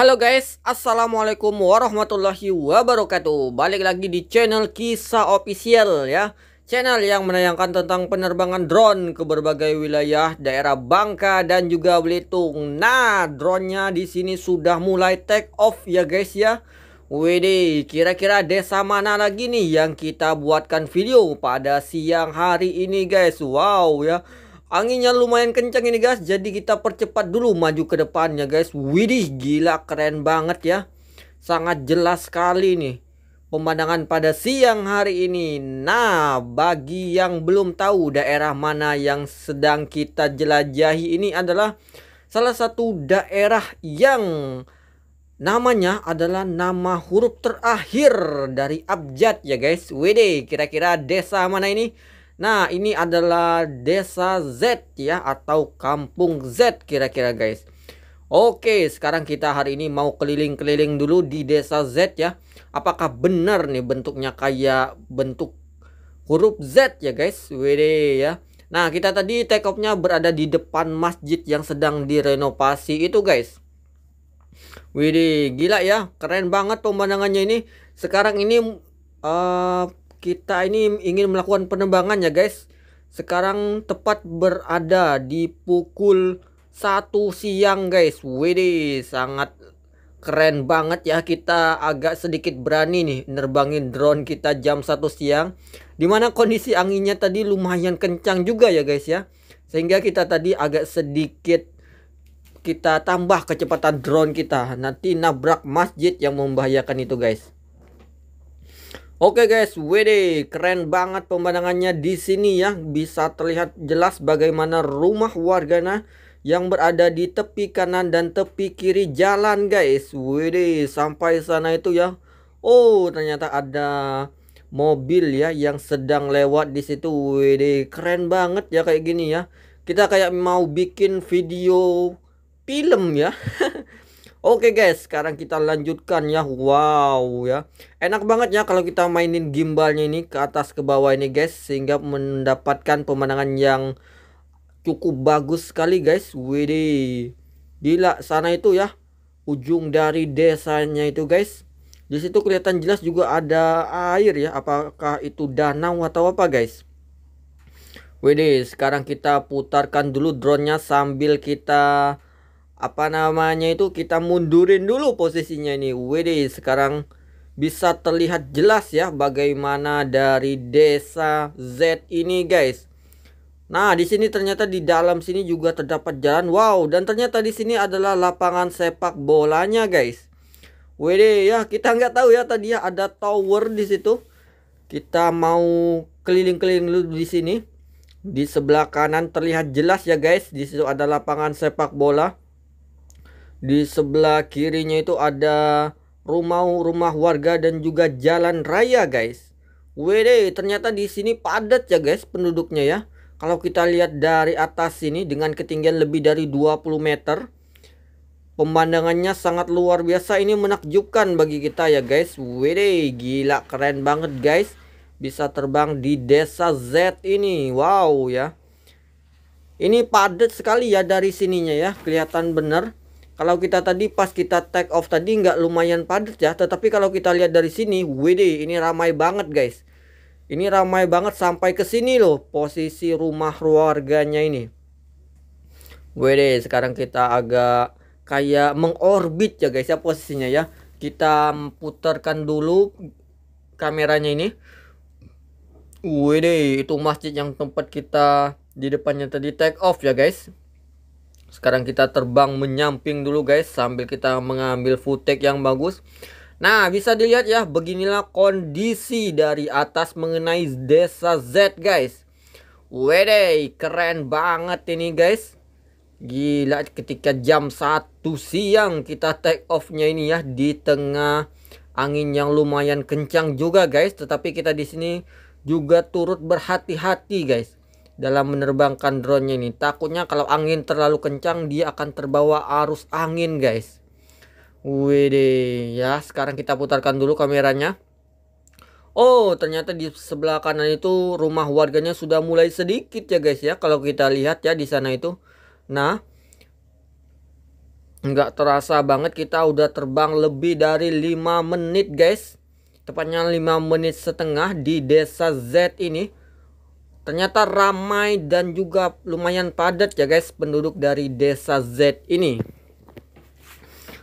Halo guys, Assalamualaikum warahmatullahi wabarakatuh Balik lagi di channel Kisah Official ya Channel yang menayangkan tentang penerbangan drone ke berbagai wilayah daerah Bangka dan juga Belitung Nah, drone-nya di sini sudah mulai take off ya guys ya Wede, kira-kira desa mana lagi nih yang kita buatkan video pada siang hari ini guys Wow ya Anginnya lumayan kencang ini guys. Jadi kita percepat dulu maju ke depannya guys. Widih gila keren banget ya. Sangat jelas sekali nih pemandangan pada siang hari ini. Nah, bagi yang belum tahu daerah mana yang sedang kita jelajahi ini adalah salah satu daerah yang namanya adalah nama huruf terakhir dari abjad ya guys. Wede, kira-kira desa mana ini? Nah, ini adalah desa Z ya atau kampung Z kira-kira guys. Oke, sekarang kita hari ini mau keliling-keliling dulu di desa Z ya. Apakah benar nih bentuknya kayak bentuk huruf Z ya guys? Wede ya. Nah, kita tadi take off-nya berada di depan masjid yang sedang direnovasi itu guys. Wede, gila ya. Keren banget pemandangannya ini. Sekarang ini uh, kita ini ingin melakukan penerbangan ya guys. Sekarang tepat berada di pukul satu siang guys. Widih, sangat keren banget ya kita agak sedikit berani nih nerbangin drone kita jam satu siang dimana kondisi anginnya tadi lumayan kencang juga ya guys ya sehingga kita tadi agak sedikit kita tambah kecepatan drone kita nanti nabrak masjid yang membahayakan itu guys Oke guys, WD keren banget pemandangannya di sini ya. Bisa terlihat jelas bagaimana rumah wargana yang berada di tepi kanan dan tepi kiri jalan guys. WD sampai sana itu ya. Oh, ternyata ada mobil ya yang sedang lewat di situ. WD keren banget ya kayak gini ya. Kita kayak mau bikin video film ya. Oke guys, sekarang kita lanjutkan ya. Wow ya. Enak banget ya kalau kita mainin gimbalnya ini ke atas ke bawah ini guys sehingga mendapatkan pemandangan yang cukup bagus sekali guys. Wih. Gila sana itu ya. Ujung dari desanya itu guys. Di situ kelihatan jelas juga ada air ya. Apakah itu danau atau apa guys? Wih, sekarang kita putarkan dulu drone-nya sambil kita apa namanya itu kita mundurin dulu posisinya ini WD sekarang bisa terlihat jelas ya bagaimana dari desa Z ini guys Nah, di sini ternyata di dalam sini juga terdapat jalan. Wow, dan ternyata di sini adalah lapangan sepak bolanya, guys. Wede ya, kita nggak tahu ya tadi ya ada tower di situ. Kita mau keliling-keliling dulu di sini. Di sebelah kanan terlihat jelas ya, guys. Di situ ada lapangan sepak bola. Di sebelah kirinya itu ada rumah-rumah warga dan juga jalan raya, guys. Wede, ternyata di sini padat ya, guys, penduduknya ya. Kalau kita lihat dari atas sini dengan ketinggian lebih dari 20 meter, pemandangannya sangat luar biasa. Ini menakjubkan bagi kita ya, guys. Wede, gila keren banget, guys. Bisa terbang di desa Z ini. Wow ya. Ini padat sekali ya dari sininya ya, kelihatan bener kalau kita tadi pas kita take off tadi nggak lumayan padat ya tetapi kalau kita lihat dari sini WD ini ramai banget guys ini ramai banget sampai ke sini loh posisi rumah keluarganya ini WD sekarang kita agak kayak mengorbit ya guys ya posisinya ya kita putarkan dulu kameranya ini WD itu masjid yang tempat kita di depannya tadi take off ya guys sekarang kita terbang menyamping dulu guys sambil kita mengambil footage yang bagus. Nah, bisa dilihat ya, beginilah kondisi dari atas mengenai desa Z guys. Wede, keren banget ini guys. Gila ketika jam 1 siang kita take off-nya ini ya di tengah angin yang lumayan kencang juga guys, tetapi kita di sini juga turut berhati-hati guys dalam menerbangkan drone-nya ini. Takutnya kalau angin terlalu kencang dia akan terbawa arus angin, guys. Wede, ya, sekarang kita putarkan dulu kameranya. Oh, ternyata di sebelah kanan itu rumah warganya sudah mulai sedikit ya, guys ya. Kalau kita lihat ya di sana itu. Nah, nggak terasa banget kita udah terbang lebih dari 5 menit, guys. Tepatnya 5 menit setengah di desa Z ini ternyata ramai dan juga lumayan padat ya guys penduduk dari desa Z ini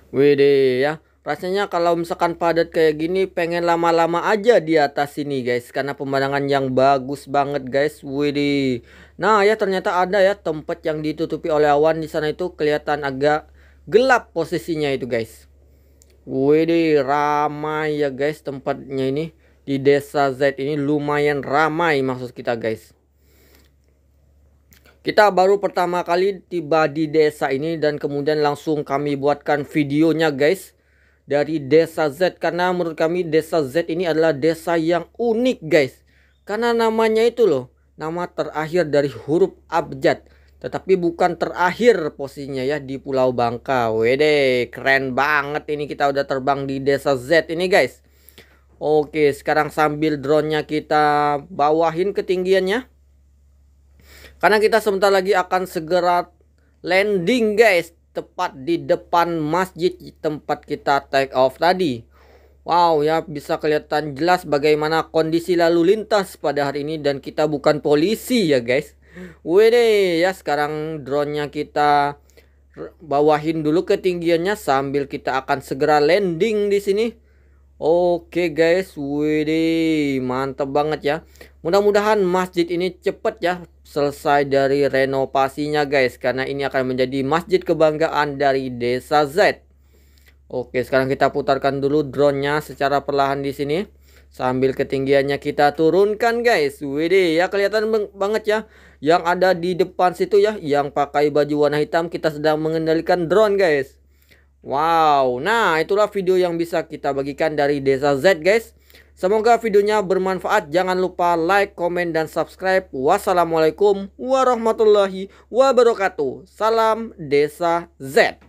Wede ya rasanya kalau misalkan padat kayak gini pengen lama-lama aja di atas sini guys karena pemandangan yang bagus banget guys Wede nah ya ternyata ada ya tempat yang ditutupi oleh awan di sana itu kelihatan agak gelap posisinya itu guys Wede ramai ya guys tempatnya ini di desa Z ini lumayan ramai maksud kita guys. Kita baru pertama kali tiba di desa ini dan kemudian langsung kami buatkan videonya guys. Dari desa Z karena menurut kami desa Z ini adalah desa yang unik guys. Karena namanya itu loh. Nama terakhir dari huruf abjad. Tetapi bukan terakhir posisinya ya di Pulau Bangka. Wede keren banget ini kita udah terbang di desa Z ini guys. Oke, sekarang sambil drone-nya kita bawahin ketinggiannya. Karena kita sebentar lagi akan segera landing, guys, tepat di depan masjid tempat kita take off tadi. Wow, ya bisa kelihatan jelas bagaimana kondisi lalu lintas pada hari ini dan kita bukan polisi ya, guys. Wede, ya sekarang drone-nya kita bawahin dulu ketinggiannya sambil kita akan segera landing di sini. Oke guys, widih mantap banget ya. Mudah-mudahan masjid ini cepat ya selesai dari renovasinya guys. Karena ini akan menjadi masjid kebanggaan dari desa Z. Oke, sekarang kita putarkan dulu drone-nya secara perlahan di sini. Sambil ketinggiannya kita turunkan guys. Widih ya kelihatan banget ya. Yang ada di depan situ ya, yang pakai baju warna hitam kita sedang mengendalikan drone guys. Wow, nah itulah video yang bisa kita bagikan dari Desa Z guys. Semoga videonya bermanfaat. Jangan lupa like, komen, dan subscribe. Wassalamualaikum warahmatullahi wabarakatuh. Salam Desa Z.